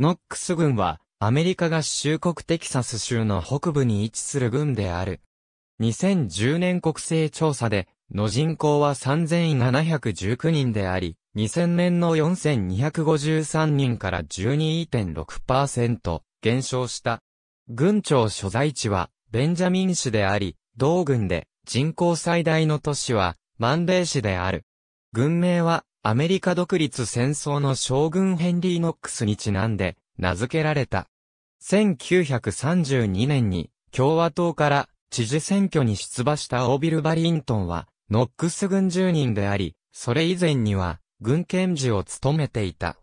ノックス軍は、アメリカ合衆国テキサス州の北部に位置する軍である。2010年国勢調査で、の人口は3719人であり、2000年の4253人から12.6%減少した。軍庁所在地はベンジャミン市であり、同軍で人口最大の都市はマンデー市である。軍名は、アメリカ独立戦争の将軍ヘンリー・ノックスにちなんで、名付けられた。1932年に、共和党から知事選挙に出馬したオービル・バリントンは、ノックス軍住人であり、それ以前には、軍検事を務めていた。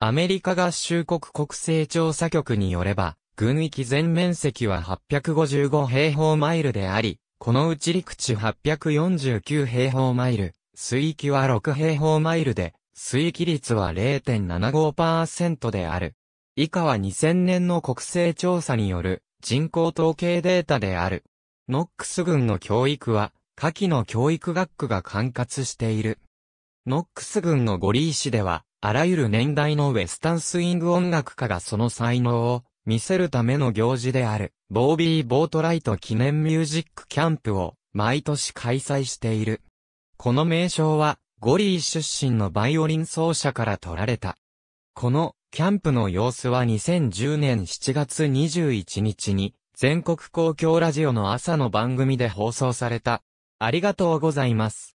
アメリカ合衆国国勢調査局によれば、軍域全面積は855平方マイルであり、このうち陸地849平方マイル、水域は6平方マイルで、水域率は0.75%である。以下は2000年の国勢調査による人口統計データである。ノックス郡の教育は、下記の教育学区が管轄している。ノックス郡のゴリー市では、あらゆる年代のウェスタンスイング音楽家がその才能を見せるための行事である、ボービー・ボートライト記念ミュージックキャンプを毎年開催している。この名称は、ゴリー出身のバイオリン奏者から取られた。この、キャンプの様子は2010年7月21日に、全国公共ラジオの朝の番組で放送された。ありがとうございます。